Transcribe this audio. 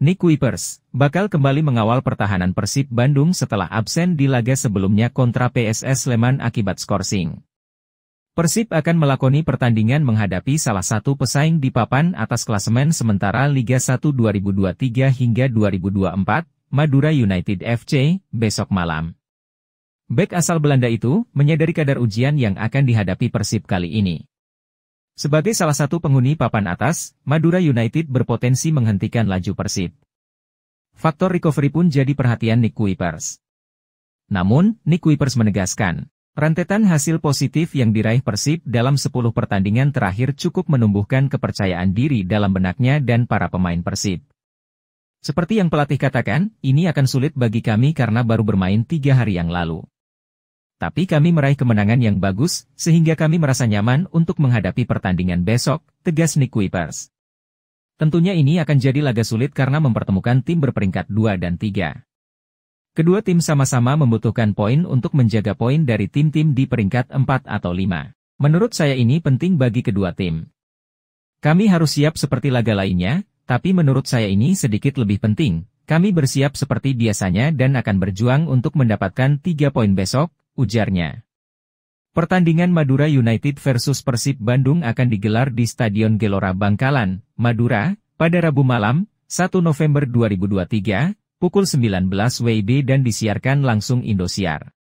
Nick Wipers bakal kembali mengawal pertahanan Persib Bandung setelah absen di laga sebelumnya kontra PSS Sleman akibat skorsing. Persib akan melakoni pertandingan menghadapi salah satu pesaing di papan atas klasemen sementara Liga 1 2023 hingga 2024, Madura United FC, besok malam. Bek asal Belanda itu menyadari kadar ujian yang akan dihadapi Persib kali ini. Sebagai salah satu penghuni papan atas, Madura United berpotensi menghentikan laju Persib. Faktor recovery pun jadi perhatian Nick Kuipers. Namun, Nick Kuipers menegaskan, Rentetan hasil positif yang diraih Persib dalam 10 pertandingan terakhir cukup menumbuhkan kepercayaan diri dalam benaknya dan para pemain Persib. Seperti yang pelatih katakan, ini akan sulit bagi kami karena baru bermain tiga hari yang lalu. Tapi kami meraih kemenangan yang bagus, sehingga kami merasa nyaman untuk menghadapi pertandingan besok, tegas Nick Kuipers. Tentunya ini akan jadi laga sulit karena mempertemukan tim berperingkat 2 dan 3. Kedua tim sama-sama membutuhkan poin untuk menjaga poin dari tim-tim di peringkat 4 atau 5. Menurut saya ini penting bagi kedua tim. Kami harus siap seperti laga lainnya, tapi menurut saya ini sedikit lebih penting. Kami bersiap seperti biasanya dan akan berjuang untuk mendapatkan tiga poin besok, ujarnya. Pertandingan Madura United versus Persib Bandung akan digelar di Stadion Gelora Bangkalan, Madura, pada Rabu malam, 1 November 2023, pukul 19 WIB dan disiarkan langsung Indosiar.